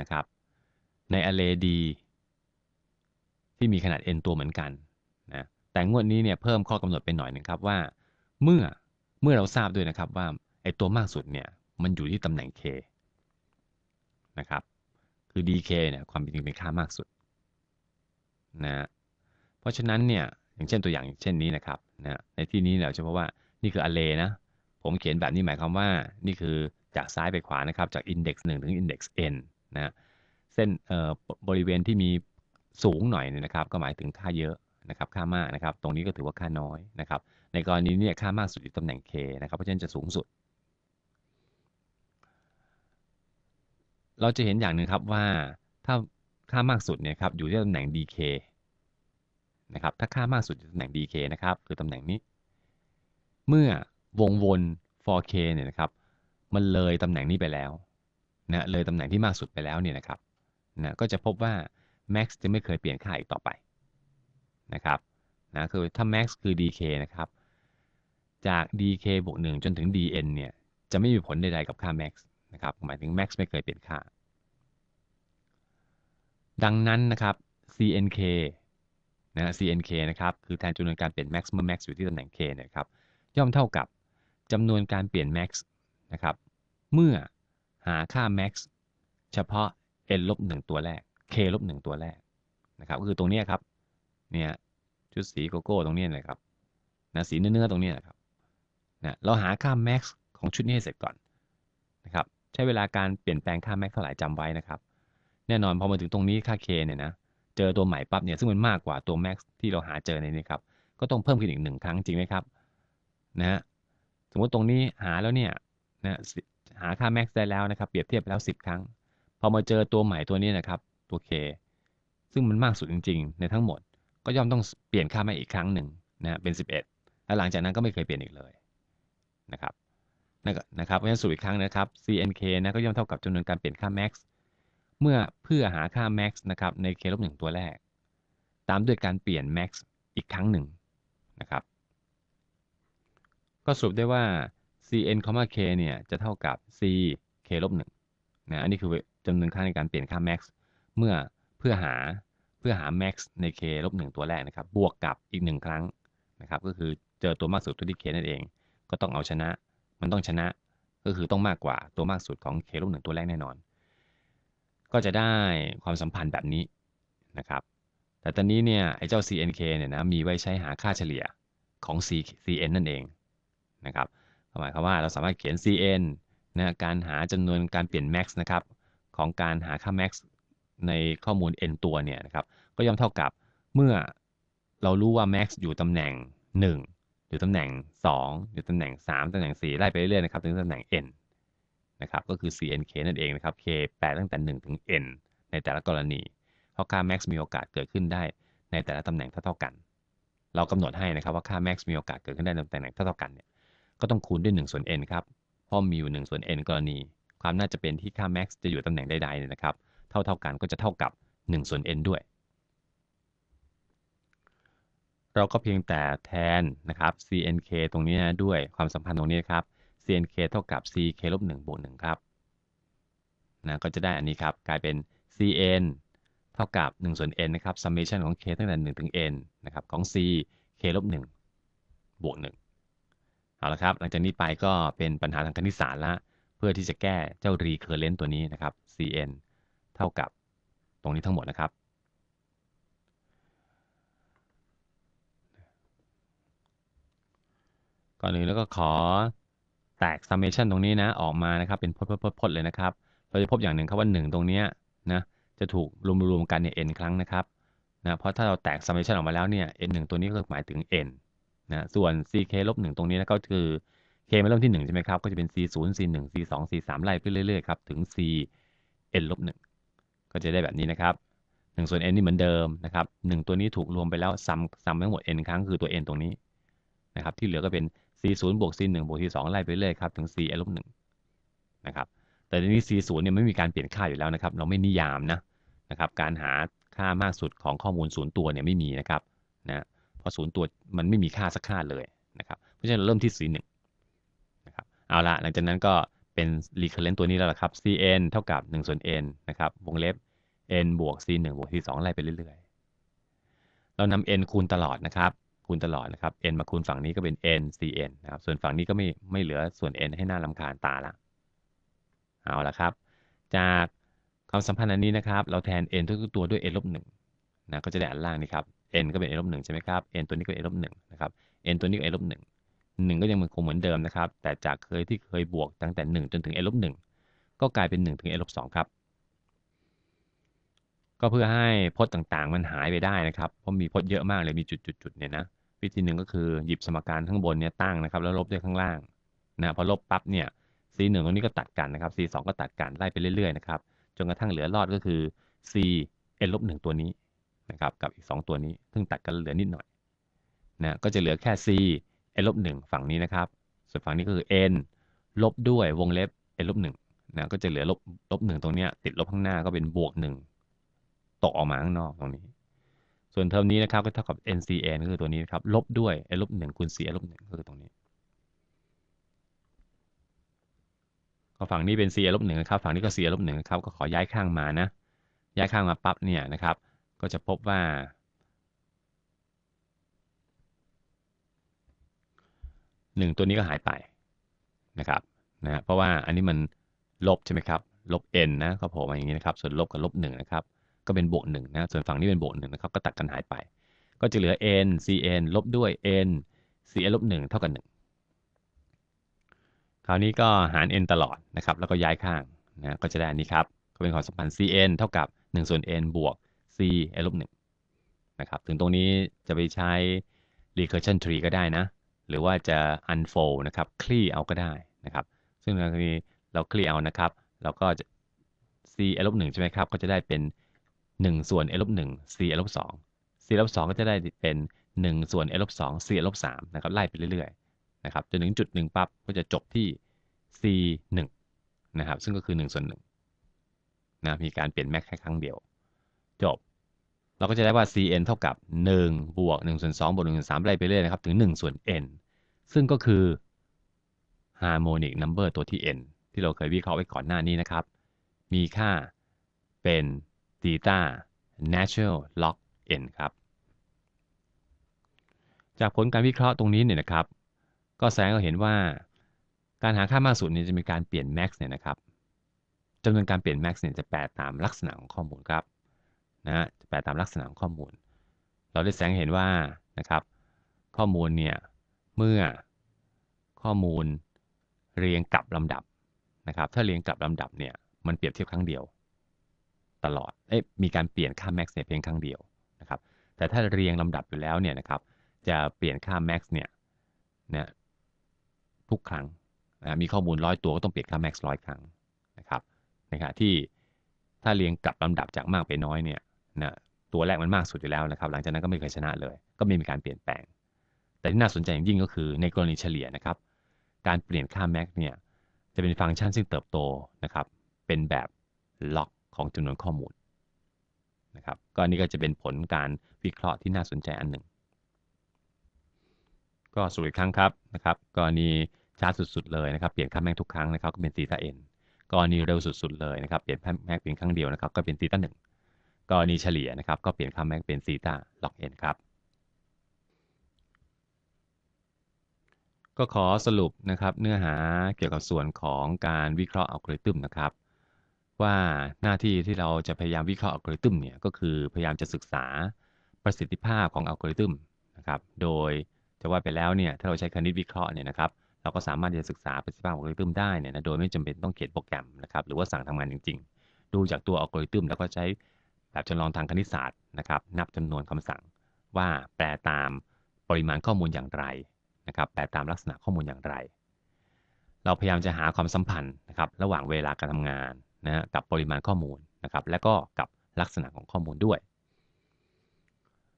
นะครับใน array d ที่มีขนาด n ตัวเหมือนกันนะแต่งวดนี้เนี่ยเพิ่มข้อกำหนดไปหน่อยนึงครับว่าเมื่อเมื่อเราทราบด้วยนะครับว่าไอตัวมากสุดเนี่ยมันอยู่ที่ตำแหน่ง k นะครับคือ dk เนี่ยความจริงเป็นค่ามากสุดนะเพราะฉะนั้นเนี่ยอย่างเช่นตัวอย่างเช่นนี้นะครับนะในที่นี้เราจะพบว่านี่คืออเลนะ ผมเขียนแบบนี้หมายความว่า นี่คือจากซ้ายไปขวานะครับ จาก index 1ถึง index n นะเส้นเออ่บริเวณที่มีสูงหน่อยนะครับ ก็หมายถึงค่าเยอะนะครับค่ามากนะครับ ตรงนี้ก็ถือว่าค่าน้อยนะครับ ในกรณีนี้ค่ามากสุดอยู่ตำแหน่ง k นะครับ เพราะฉะนั้นจะสูงสุด เราจะเห็นอย่างหนึ่งครับว่าถ้าค่ามากสุดเนี่ยครับอยู่ที่ตำแหน่ง dk นะครับ ถ้าค่ามากสุดอยู่ตำแหน่ง dk นะครับคือตำแหน่งนี้เมื่อวงวน 4K เนี่ยนะครับ มันเลยตำแหน่งนี้ไปแล้วนะเลยตำแหน่งที่มากสุดไปแล้วเนี่ยนะครับนะก็จะพบว่า max จะไม่เคยเปลี่ยนค่าอีกต่อไปนะครับ นะคือถ้า max คือ dk นะครับ จาก dk บวก1 จนถึง dn เนี่ย จะไม่มีผลใดๆกับค่า max นะครับ หมายถึง max ไม่เคยเปลี่ยนค่า ดังนั้นนะครับ cnk นะ cnk นะครับ คือแทนจำนวนการเปลี่ยน max เมื่อ max อยู่ที่ตำแหน่ง k นะครับย่อมเท่ากับจำนวนการเปลี่ยน max นะครับ เมื่อหาค่า max เฉพาะ n ลบ1ตัวแรก k ลบ1ตัวแรกนะครับก็คือตรงนี้ครับ เนี่ยชุดสีโกโก้ตรงนี้เลยครับ นะสีเนื้อๆตรงนี้นะครับนะเราหาค่า max ของชุดนี้ให้เสร็จก่อนนะครับ ใช้เวลาการเปลี่ยนแปลงค่า max เท่าไหร่จำไว้นะครับ แน่นอนพอมาถึงตรงนี้ค่า k เนี่ยนะ เจอตัวใหม่ปั๊บเนี่ย ซึ่งมันมากกว่าตัว max ที่เราหาเจอในนี้ครับ ก็ต้องเพิ่มขึ้นอีกหนึ่งครั้งจริงไหมครับนะฮะสมมติตรงนี้หาแล้วเนี่ยนะหาค่า max ได้แล้วนะครับเปรียบเทียบไปแล้ว 10 ครั้ง พอมาเจอตัวใหม่ตัวนี้นะครับตัว k ซึ่งมันมากสุดจริงๆ ในทั้งหมด ก็ย่อมต้องเปลี่ยนค่ามาอีกครั้งหนึ่งนะเป็น 11 แล้วหลังจากนั้นก็ไม่เคยเปลี่ยนอีกเลยนะครับนะครับเพราะฉะนั้นสูตรอีกครั้งนะครับ cnk นะก็ย่อมเท่ากับจำนวนการเปลี่ยนค่า max เมื่อเพื่อหาค่า max นะครับใน k ลบหนึ่งตัวแรก ตามด้วยการเปลี่ยน max อีกครั้งหนึ่งนะครับก็สรุปได้ว่า cn, k เนี่ยจะเท่ากับ c k ลบหนึ่งนะ อันนี้คือจำนวนค่าในการเปลี่ยนค่า max เมื่อเพื่อหา เพื่อหา max ใน k ลบหนึ่งตัวแรกนะครับ บวกกับอีกหนึ่งครั้งนะครับ ก็คือเจอตัวมากสุดตัวที่ k นั่นเอง ก็ต้องเอาชนะ มันต้องชนะ ก็คือต้องมากกว่าตัวมากสุดของ k ลบหนึ่งตัวแรกแน่นอน ก็จะได้ความสัมพันธ์แบบนี้นะครับ แต่ตอนนี้เนี่ยไอ้เจ้า cnk เนี่ยนะ มีไว้ใช้หาค่าเฉลี่ยของ cn นั่นเองนะครับหมายความว่าเราสามารถเขียน cn นะการหาจำนวนการเปลี่ยน max นะครับของการหาค่า max ในข้อมูล n ตัวเนี่ยนะครับก็ย่อมเท่ากับเมื่อเรารู้ว่า max อยู่ตำแหน่ง1อยู่ตำแหน่ง 2 อยู่ตำแหน่ง 3ตำแหน่ง4ไล่ไปเรื่อยๆนะครับถึงตำแหน่ง n นะครับก็คือ cnk นั่นเองนะครับ k แปลตั้งแต่ 1 ถึง n ในแต่ละกรณี เพราะค่า max มีโอกาสเกิดขึ้นได้ในแต่ละตำแหน่งเท่าๆกัน เรากำหนดให้นะครับว่าค่า max มีโอกาสเกิดขึ้นได้ในตำแหน่งเท่าๆกันเนี่ยก็ต้องคูณด้วย1ส่วน n ครับเพราะมีอยู่1ส่วน n กรณี ความน่าจะเป็นที่ค่า max จะอยู่ตำแหน่งใดๆนะครับ เท่าเท่ากันก็จะเท่ากับ1ส่วน n ด้วย เราก็เพียงแต่แทนนะครับ cnk ตรงนี้นะด้วยความสัมพันธ์ตรงนี้ครับ cnk เท่ากับ ck ลบ1บวก1ครับนะก็จะได้อันนี้ครับกลายเป็น cn เท่ากับ1ส่วน n นะครับ summation ของ k ตั้งแต่1ถึง n นะครับของ c k ลบ1บวก1เอาละครับหลังจากนี้ไปก็เป็นปัญหาทางคณิตศาสตร์ละเพื่อที่จะแก้เจ้ารีเคอร์เรนต์ตัวนี้นะครับ cn เท่ากับตรงนี้ทั้งหมดนะครับก่อนอื่นแล้วก็ขอแตก summation ตรงนี้นะออกมานะครับเป็นพจน์ๆเลยนะครับ เราจะพบอย่างหนึ่งครับว่า 1 ตรงนี้นะจะถูกรวมๆกันเนี่ย n ครั้งนะครับนะเพราะถ้าเราแตก summation ออกมาแล้วเนี่ย n 1ตัวนี้ก็หมายถึง n นะส่วน ck ลบหนึ่งตรงนี้นะก็คือ k มาเริ่มที่ 1ใช่ไหมครับ ก็จะเป็น c 0 c 1 c 2 c 3ไล่ขึ้นเรื่อยๆครับถึง c n ลบงก็จะได้แบบนี้นะครับ1ส่วน n นี่เหมือนเดิมนะครับงตัวนี้ถูกรวมไปแล้วซ้ำซ้ำทั้งหมด n ครั้งคือตัว n ตรงนี้นะครับ ที่เหลือก็เป็น c 0บวก c 1บวก c 2ไล่ไปเรื่อยครับ ถึง c n ลบหนะครับแต่ทีนี้ c 0เนี่ยไม่มีการเปลี่ยนค่าอยู่แล้วนะครับเราไม่นิยามนะนะครับ การหาค่ามากสุดของข้อมูล์ตัวเนี่ยไม่มีนะครับนะพราะศูนย์ตัวมันไม่มีค่าสักค่าเลยนะครับ เพราะฉะนั้นเริ่มที่ยีหนึ่งนะครับ เอาละหลังจากนั้นก็เป็น recurrent ตัวนี้แล้วละครับ cn เท่ากับ 1 ส่วน n นะครับ วงเล็บ n บวก c 1บวก c 2ไล่ไปเรื่อยๆ เรานำ n คูณตลอดนะครับ คูณตลอดนะครับ n มาคูณฝั่งนี้ก็เป็น n cn นะครับส่วนฝั่งนี้ก็ไม่ไม่เหลือส่วน n ให้หน้าลำคาญตาละเอาละครับ จากความสัมพันธ์อันนี้นะครับ เราแทน n ทุกตัวด้วย n ลบหนึ่งนะก็จะได้อันล่างนี้ครับ n ก็เป็น a ลบหนึ่งใช่ไหมครับ n ตัวนี้ก็เป็นลบหนึ่งนะครับ n ตัวนี้ก็ a ลบหนึ่งหนึ่งก็ยังคงเหมือนเดิมนะครับ แต่จากเคยที่เคยบวกตั้งแต่ 1 จนถึง a ลบหนึ่งก็กลายเป็น 1 ถึง a ลบสองครับ ก็เพื่อให้พจน์ต่างๆมันหายไปได้นะครับ เพราะมีพจน์เยอะมากเลยมีจุดๆเนี่ยนะ วิธีหนึ่งก็คือหยิบสมการข้างบนเนี่ยตั้งนะครับแล้วลบด้วยข้างล่างนะพอลบปั๊บเนี่ย c 1ตรงนี้ก็ตัดกันนะครับ c 2ก็ตัดกันไล่ไปเรื่อยๆนะครับจนกระทั่งเหลือรอดก็คือ c n ลบงตัวนี้นะครับ กับอีก2ตัวนี้เพิ่งตัดกันเหลือนิดหน่อย นะ ก็จะเหลือแค่ c n ลบ1ฝั่งนี้นะครับ ส่วนฝั่งนี้ก็คือ n ลบด้วย วงเล็บ n ลบ1นะ ก็จะเหลือลบลบ1ตรงนี้ติดลบข้างหน้าก็เป็นบวก1ตกออกมาข้างนอกตรงนี้ ส่วนเทอมนี้นะครับ ก็เท่ากับ ncn ก็คือตัวนี้นครับ ลบด้วย n ลบ1คูณ c n ลบ1ก็คือตรงนี้ฝั่งนี้เป็น c n ลบหนึ่งะครับ ฝั่งนี้ก็ c n ลบหนึ่งนะครับ ก็ขอย้ายข้างมา นะ ย้ายข้างมาปั๊บ เนี่ย นะครับก็จะพบว่าหนึ่งตัวนี้ก็หายไปนะครับนะเพราะว่าอันนี้มันลบใช่ไหมครับลบ n นะก็โผล่มาอย่างนี้นะครับส่วนลบกับลบหนึ่งนะครับก็เป็นบวกหนึ่งนะส่วนฝั่งนี้เป็นบวกหนึ่งนะครับก็ตัดกันหายไป ก็จะเหลือ n cn ลบด้วย n cn ลบหนึ่งเท่ากับหนึ่งคราวนี้ก็หาร n ตลอดนะครับแล้วก็ย้ายข้างนะก็จะได้อันนี้ครับ ก็เป็นความสัมพันธ์ cn เท่ากับ1ส่วน n บวก c ลบหนึ่งนะครับถึงตรงนี้จะไปใช้ recursion tree ก็ได้นะ หรือว่าจะ unfold นะครับคลี่เอาก็ได้นะครับ ซึ่งกรณีเราคลี่เอานะครับ เราก็จะ c ลบหนึ่งใช่ไหมครับ ก็จะได้เป็น 1 ส่วน l ลบหนึ่ง c ลบสอง c ลบสองก็จะได้เป็น 1 ส่วน l ลบสอง c ลบสามนะครับไล่ไปเรื่อยๆนะครับจนถึงจุดหนึ่งปั๊บก็จะจบที่ c 1นะครับซึ่งก็คือ 1 ส่วน1นะมีการเปลี่ยนแม็กแค่ครั้งเดียวจบ เราก็จะได้ว่า cn เท่ากับ 1 บวก1ส่วน2บวก1ส่วน3ไล่ไปเรื่อยนะครับ ถึง 1 ส่วน n ซึ่งก็คือ harmonic number ตัวที่ n ที่เราเคยวิเคราะห์ไว้ก่อนหน้านี้นะครับ มีค่าเป็น h ีตา natural log n ครับ จากผลการวิเคราะห์ตรงนี้เนี่ยนะครับ ก็แสดงเราเห็นว่า การหาค่ามากสุดเนี่ยจะมีการเปลี่ยน max เนี่ยนะครับ จำนวนการเปลี่ยน max เนี่ยจะแปรตามลักษณะของข้อมูลครับนะฮะแปลตามลักษณะของข้อมูล เราได้แสงเห็นว่านะครับข้อมูลเนี่ยเมื่อข้อมูลเรียงกลับลำดับนะครับถ้าเรียงกลับลำดับเนี่ยมันเปรียบเทียบครั้งเดียว ตลอดเอ๊ะมีการเปลี่ยนค่ากซ์เนี่ยเพียงครั้งเดียวนะครับแต่ถ้าเรียงลำดับอยู่แล้วเนี่ยนะครับจะเปลี่ยนค่าแม็กซ์เนี่ยนะทุกครั้งนะมีข้อมูลร้อยตัวก็ต้องเปลี่ยนค่าแม็กซ์ร้อยครั้งนะครับนะครับที่ถ้าเรียงกลับลำดับจากมากไปน้อยเนี่ยนะตัวแรกมันมากสุดอยู่แล้วนะครับ หลังจากนั้นก็ไม่เคยชนะเลย ก็ไม่มีการเปลี่ยนแปลง แต่ที่น่าสนใจอย่างยิ่งก็คือในกรณีเฉลี่ยนะครับ การเปลี่ยนค่าแม็กเนี่ย จะเป็นฟังก์ชันซึ่งเติบโตนะครับ เป็นแบบล็อกของจำนวนข้อมูลนะครับก็นนี่ก็จะเป็นผลการวิเคราะห์ที่น่าสนใจอันหนึ่ง ก็สุดอีกครั้งครับนะครับกรณีช้าสุดๆเลยนะครับ เปลี่ยนค่าแม็กทุกครั้งนะครับ ก็เป็นตีตาเอ็นกรณีเร็วสุดๆเลยนะครับ เปลี่ยนค่แม็กเพียงครั้งเดียวนะครับ ก็เป็นตีตาหนึ่งกรณีเฉลี่ยนะครับก็เปลี่ยนค่าแม็กเป็นซีตาล็อกเอ็นครับ ก็ขอสรุปนะครับเนื้อหาเกี่ยวกับส่วนของการวิเคราะห์อัลกอริทึมนะครับ ว่าหน้าที่ที่เราจะพยายามวิเคราะห์อัลกอริทึมเนี่ยก็คือพยายามจะศึกษาประสิทธิภาพของอัลกอริทึมนะครับโดยจะว่าไปแล้วเนี่ยถ้าเราใช้คณิตวิเคราะห์เนี่ยนะครับเราก็สามารถจะศึกษาประสิทธิภาพออัลกอริทึมได้เนี่ยนะโดยไม่จำเป็นต้องเขียนโปรแกรมนะครับหรือว่าสั่งทำงานจริงๆดูจากตัวอัลกอริทึมแล้วก็ใช้แบบจำลองทางคณิตศาสตร์นะครับ นับจำนวนคำสั่งว่าแปลตามปริมาณข้อมูลอย่างไรนะครับแปลตามลักษณะข้อมูลอย่างไร เราพยายามจะหาความสัมพันธ์นะครับระหว่างเวลาการทำงานนะะกับปริมาณข้อมูลนะครับและก็กับลักษณะของข้อมูลด้วย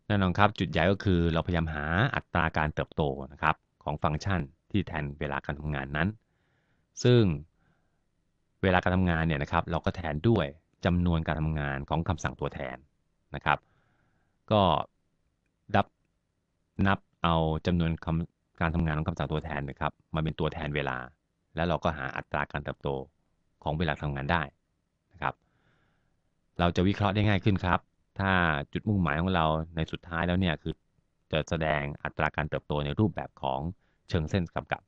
แน่นอนครับจุดใหญ่ก็คือเราพยายามหาอัตราการเติบโตนะครับของฟังก์ชันที่แทนเวลาการทำงานนั้น ซึ่งเวลาการทำงานเนี่ยนะครับเราก็แทนด้วยจำนวนการทำงานของคำสั่งตัวแทนนะครับ ก็ดับนับเอาจำนวนคการทำงานของคำสั่งตัวแทนนะครับ มาเป็นตัวแทนเวลา แล้วเราก็หาอัตราการเติบโตของเวลาทำงานได้นะครับ เราจะวิเคราะห์ได้ง่ายขึ้นครับ ถ้าจุดมุ่งหมายของเราในสุดท้ายแล้วเนี่ยคือจะแสดงอัตราการเติบโตในรูปแบบของเชิงเส้นกำกับ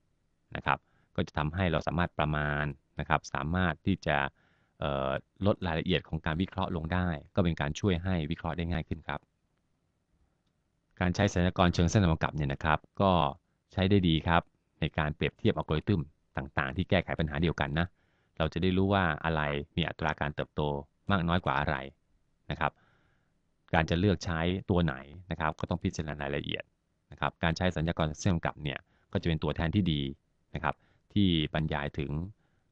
นะครับ ก็จะทำให้เราสามารถประมาณนะครับ สามารถที่จะลดรายละเอียดของการวิเคราะห์ลงได้ ก็เป็นการช่วยให้วิเคราะห์ได้ง่ายขึ้นครับ การใช้สัญญากรเชิงเส้นสมกับเนี่ยนะครับก็ใช้ได้ดีครับในการเปรียบเทียบอัลกอริทึมต่างๆที่แก้ไขปัญหาเดียวกันนะเราจะได้รู้ว่าอะไรมีอัตราการเติบโตมากน้อยกว่าอะไรนะครับ การจะเลือกใช้ตัวไหนนะครับ ก็ต้องพิจารณารายละเอียดนะครับการใช้สัญญากรเส้นกมกับเนี่ยก็จะเป็นตัวแทนที่ดีนะครับ ที่บรรยายถึง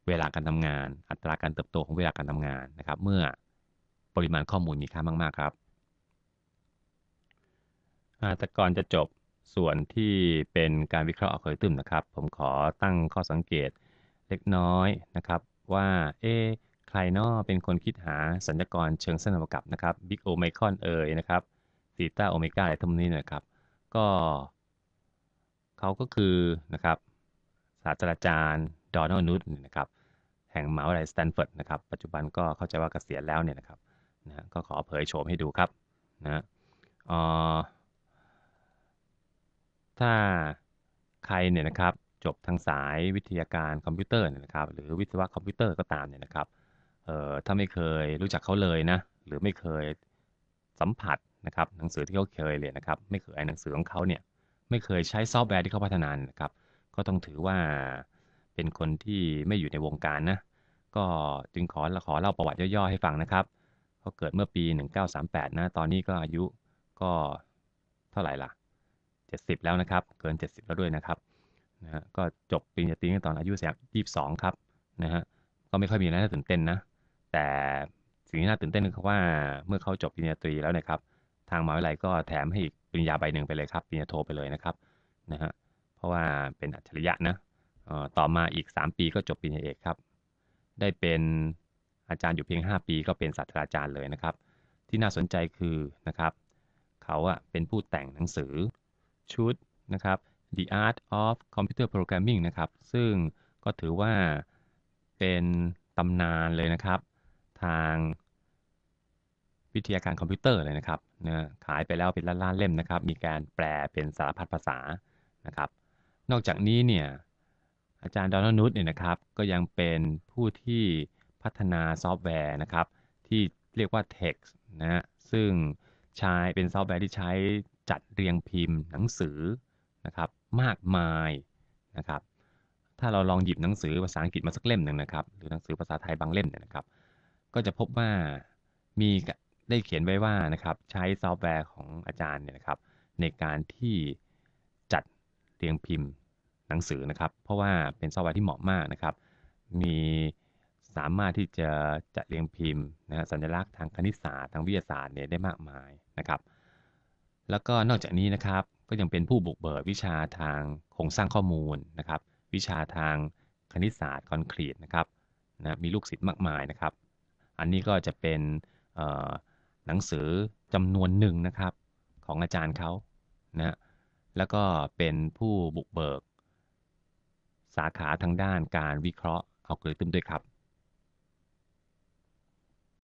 เวลาการทำงาน อัตราการเติบโตของเวลาการทำงานนะครับเมื่อปริมาณข้อมูลมีค่ามาก ๆ ครับแต่ก่อนจะจบส่วนที่เป็นการวิเคราะห์อัลกอริทึมนะครับ ผมขอตั้งข้อสังเกตเล็กน้อยนะครับว่าเอ๊ใครนอเป็นคนคิดหาสัญญากรเชิงเส้นปรกับนะครับบิ๊กโอไมคอนเอ่ยนะครับซีต้าโอเมก้าอะไรทั้งนี้นะครับ ก็ เขาก็คือนะครับศาสตราจารย์ดอนอนูดนะครับแห่งมหาวิทยาลัยสแตนฟอร์ดนะครับ ปัจจุบันก็เข้าใจว่าเกษียณแล้วเนี่ยนะครับนะก็ขอเผยโฉมให้ดูครับนะถ้าใครเนี่ยนะครับจบทางสายวิทยาการคอมพิวเตอร์เนี่ยนะครับหรือวิศวะคอมพิวเตอร์ก็ตามเนี่ยนะครับเอ่อถ้าไม่เคยรู้จักเขาเลยนะ หรือไม่เคยสัมผัสนะครับหนังสือที่เขาเคยเรียนนะครับ ไม่เคยอ่านหนังสือของเขาเนี่ยไม่เคยใช้ซอฟต์แวร์ที่เขาพัฒนานนะครับ ก็ต้องถือว่าเป็นคนที่ไม่อยู่ในวงการนะ ก็จึงขอขอเล่าประวัติย่อๆให้ฟังนะครับ เขาเกิดเมื่อปี 1938 นะ ตอนนี้ก็อายุก็เท่าไหร่ล่ะ70 แล้วนะครับ เกิน 70 แล้วด้วยนะครับ นะฮะ ก็จบปริญญาตรีตอนอายุ22ครับ นะฮะ ก็ไม่ค่อยมีอะไรน่าตื่นเต้นนะ แต่สิ่งที่น่าตื่นเต้นคือว่าเมื่อเขาจบปริญญาตรีแล้วนะครับ ทางมหาวิทยาลัยก็แถมให้อีกปริญญาใบหนึ่งไปเลยครับปริญญาโทไปเลยนะครับ นะฮะ เพราะว่าเป็นอัจฉริยะนะต่อมาอีก 3 ปีก็จบปริญญาเอกครับ ได้เป็นอาจารย์อยู่เพียง 5 ปีก็เป็นศาสตราจารย์เลยนะครับ ที่น่าสนใจคือนะครับ เขาอะเป็นผู้แต่งหนังสือชุดนะครับ The Art of Computer Programming นะครับ ซึ่งก็ถือว่าเป็นตำนานเลยนะครับ ทาง วิทยาการคอมพิวเตอร์เลยนะครับนะขายไปแล้วเป็นล้านๆเล่มนะครับ มีการแปลเป็นสารพัดภาษา นะครับ นอกจากนี้เนี่ยอาจารย์ดอนนุชเนี่ยนะครับก็ยังเป็นผู้ที่พัฒนาซอฟต์แวร์นะครับที่เรียกว่า text นะซึ่งใช้เป็นซอฟต์แวร์ที่ใช้จัดเรียงพิมพ์หนังสือนะครับมากมายนะครับถ้าเราลองหยิบหนังสือภาษาอังกฤษมาสักเล่มหนึ่งนะครับหรือหนังสือภาษาไทยบางเล่มเนี่ยนะครับก็จะพบว่ามีได้เขียนไว้ว่านะครับใช้ซอฟต์แวร์ของอาจารย์เนี่ยนะครับในการที่จัดเรียงพิมพ์หนังสือนะครับ เพราะว่าเป็นซอฟต์แวร์ที่เหมาะมากนะครับ มีสามารถที่จะจัดเรียงพิมพ์นะฮะสัญลักษณ์ทางคณิตศาสตร์ทางวิทยาศาสตร์เนี่ยได้มากมายนะครับ แล้วก็นอกจากนี้นะครับ ก็ยังเป็นผู้บุกเบิกวิชาทางโครงสร้างข้อมูลนะครับ วิชาทางคณิตศาสตร์คอนกรีตนะครับนะมีลูกศิษย์มากมายนะครับ อันนี้ก็จะเป็นหนังสือจำนวนหนึ่งนะครับของอาจารย์เขานะแล้วก็เป็นผู้บุกเบิกสาขาทางด้านการวิเคราะห์อัลกอริทึมด้วยครับ